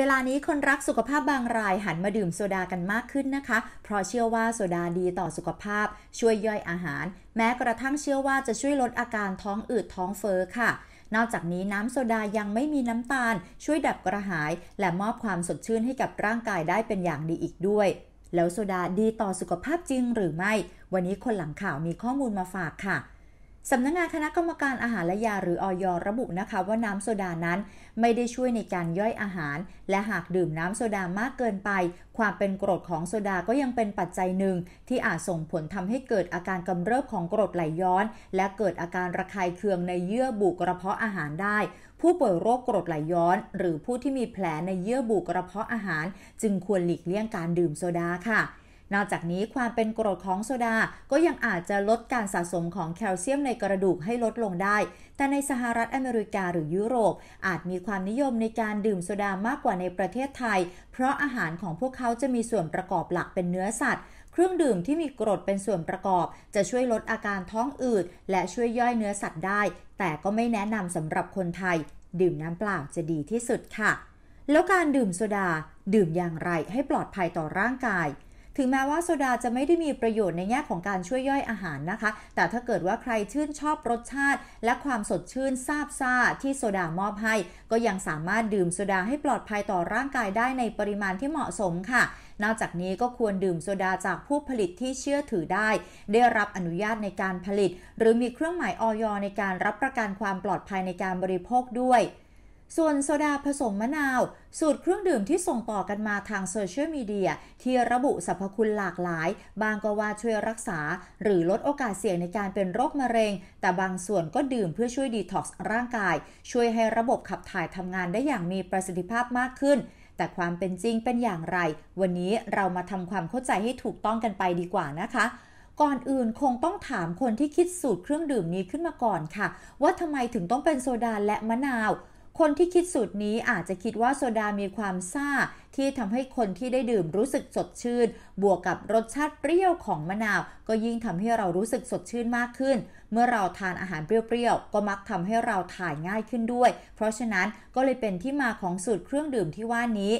เวลานี้คนรักสุขภาพบางรายหันมาดื่มโซดากันมากขึ้นนะคะ เพราะเชื่อว่าโซดาดีต่อสุขภาพช่วยย่อยอาหาร แม้กระทั่งเชื่อว่าจะช่วยลดอาการท้องอืดท้องเฟอ้อค่ะ นอกจากนี้น้ำโซดายังไม่มีน้ำตาล ช่วยดับกระหาย และมอบความสดชื่นให้กับร่างกายได้เป็นอย่างดีอีกด้วย แล้วโซดาดีต่อสุขภาพจริงหรือไม่ วันนี้คนหลังข่าวมีข้อมูลมาฝากค่ะสำนักงงานคณะกรรมการอาหารและยาหรือออยระบุนะคะว่าน้ำโซดานั้นไม่ได้ช่วยในการย่อยอาหาร และหากดื่มน้ำโซดามากเกินไป ความเป็นกรดของโซดาก็ยังเป็นปัจจัยหนึ่ง ที่อาจส่งผลทำให้เกิดอาการกำเริบของกรดไหลย้อน และเกิดอาการระคายเคืองในเยื่อบุกระเพาะอาหารได้ ผู้ป่วยโรคกรดไหลย้อน หรือผู้ที่มีแผลในเยื่อบุกระเพาะอาหาร จึงควรหลีกเลี่ยงการดื่มโซดาค่ะนอกจากนี้ความเป็นกรดของโซดาก็ยังอาจจะลดการสะสมของแคลเซียมในกระดูกให้ลดลงได้ แต่ในสหรัฐอเมริกาหรือยุโรปอาจมีความนิยมในการดื่มโซดามากกว่าในประเทศไทย เพราะอาหารของพวกเขาจะมีส่วนประกอบหลักเป็นเนื้อสัตว์ เครื่องดื่มที่มีกรดเป็นส่วนประกอบ จะช่วยลดอาการท้องอืดและช่วยย่อยเนื้อสัตว์ได้ แต่ก็ไม่แนะนำสำหรับคนไทย ดื่มน้ำเปล่าจะดีที่สุดค่ะ แล้วการดื่มโซดา ดื่มอย่างไรให้ปลอดภัยต่อร่างกายถึงแม้ว่าโซดาจะไม่ได้มีประโยชน์ในแง่ของการช่วยย่อยอาหารนะคะ แต่ถ้าเกิดว่าใครชื่นชอบรสชาติ และความสดชื่นซาบซ่าที่โซดามอบให้ ก็ยังสามารถดื่มโซดาให้ปลอดภัยต่อร่างกายได้ในปริมาณที่เหมาะสมค่ะ นอกจากนี้ก็ควรดื่มโซดาจากผู้ผลิตที่เชื่อถือได้ ได้รับอนุญาตในการผลิต หรือมีเครื่องหมายออยในการรับประกันความปลอดภัยในการบริโภคด้วยส่วนโซดาผสมมะนาว สูตรเครื่องดื่มที่ส่งต่อกันมาทางโซเชียลมีเดียที่ระบุสรรพคุณหลากหลาย บางก็ว่าช่วยรักษา หรือลดโอกาสเสี่ยงในการเป็นโรคมะเร็ง แต่บางส่วนก็ดื่มเพื่อช่วยดีท็อกซ์ร่างกาย ช่วยให้ระบบขับถ่ายทำงานได้อย่างมีประสิทธิภาพมากขึ้น แต่ความเป็นจริงเป็นอย่างไร วันนี้เรามาทำความเข้าใจให้ถูกต้องกันไปดีกว่านะคะ ก่อนอื่นคงต้องถามคนที่คิดสูตรเครื่องดื่มนี้ขึ้นมาก่อนค่ะ ว่าทำไมถึงต้องเป็นโซดาและมะนาวคนที่คิดสูตรนี้อาจจะคิดว่าโซดามีความซ่าที่ทำให้คนที่ได้ดื่มรู้สึกสดชื่นบวกกับรสชาติเปรี้ยวของมะนาวก็ยิ่งทำให้เรารู้สึกสดชื่นมากขึ้น เมื่อเราทานอาหารเปรี้ยวๆก็มักทำให้เราถ่ายง่ายขึ้นด้วย เพราะฉะนั้นก็เลยเป็นที่มาของสูตรเครื่องดื่มที่ว่านี้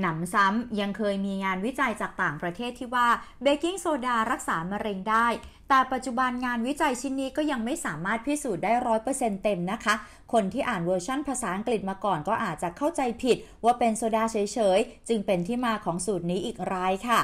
หนำซ้ำยังเคยมีงานวิจัยจากต่างประเทศที่ว่าเบกกิ้งโซดารักษามะเร็งได้ แต่ปัจจุบันงานวิจัยชิ้นนี้ก็ยังไม่สามารถพิสูจน์ได้ร้อยเปอร์เซ็นต์เต็มนะคะ คนที่อ่านเวอร์ชั่นภาษาอังกฤษมาก่อนก็อาจจะเข้าใจผิด ว่าเป็นโซดาเฉยๆ จึงเป็นที่มาของสูตรนี้อีกรายค่ะ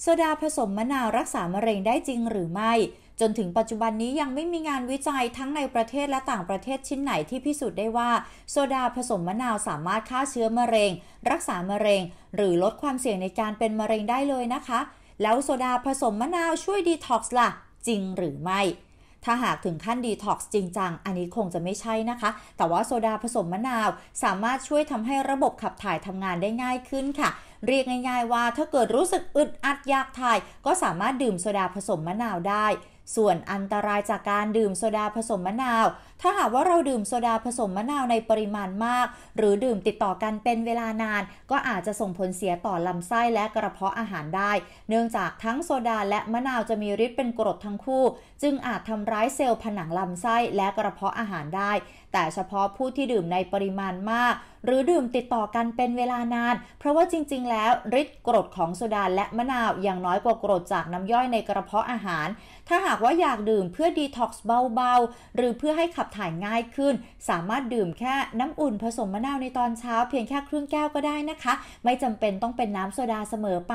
โซดาผสมมะนาว รักษามะเร็งได้จริงหรือไม่จนถึงปัจจุบันนี้ยังไม่มีงานวิจัยทั้งในประเทศและต่างประเทศชิ้นไหนที่พิสูจน์ได้ว่า โซดาผสมมะนาวสามารถฆ่าเชื้อมะเร็ง รักษามะเร็ง หรือลดความเสี่ยงในการเป็นมะเร็งได้เลยนะคะ แล้วโซดาผสมมะนาวช่วยดีท็อกซ์ล่ะ จริงหรือไม่ ถ้าหากถึงขั้นดีท็อกซ์จริงจังอันนี้คงจะไม่ใช่นะคะ แต่ว่าโซดาผสมมะนาวสามารถช่วยทำให้ระบบขับถ่ายทำงานได้ง่ายขึ้นค่ะ เรียกง่ายๆว่าถ้าเกิดรู้สึกอึดอัดอยากถ่าย ก็สามารถดื่มโซดาผสมมะนาวได้ส่วนอันตรายจากการดื่มโซดาผสมมะนาว ถ้าหากว่าเราดื่มโซดาผสมมะนาวในปริมาณมาก หรือดื่มติดต่อกันเป็นเวลานาน ก็อาจจะส่งผลเสียต่อลำไส้และกระเพาะอาหารได้ เนื่องจากทั้งโซดาและมะนาวจะมีฤทธิ์เป็นกรดทั้งคู่ จึงอาจทำร้ายเซลล์ผนังลำไส้และกระเพาะอาหารได้ แต่เฉพาะผู้ที่ดื่มในปริมาณมากหรือดื่มติดต่อกันเป็นเวลานาน เพราะว่าจริงๆ แล้วฤทธิ์กรดของโซดา และมะนาวอย่างน้อยกว่ากรดจากน้ำย่อยในกระเพาะอาหาร ถ้าหากว่าอยากดื่มเพื่อดีท็อกซ์เบาๆ หรือเพื่อให้ขับถ่ายง่ายขึ้น สามารถดื่มแค่น้ำ อุ่นผสมมะนาวในตอนเช้า เพียงแค่ ครึ่ง แก้วก็ได้นะคะ ไม่จำเป็นต้องเป็นน้ำโซดาเสมอไป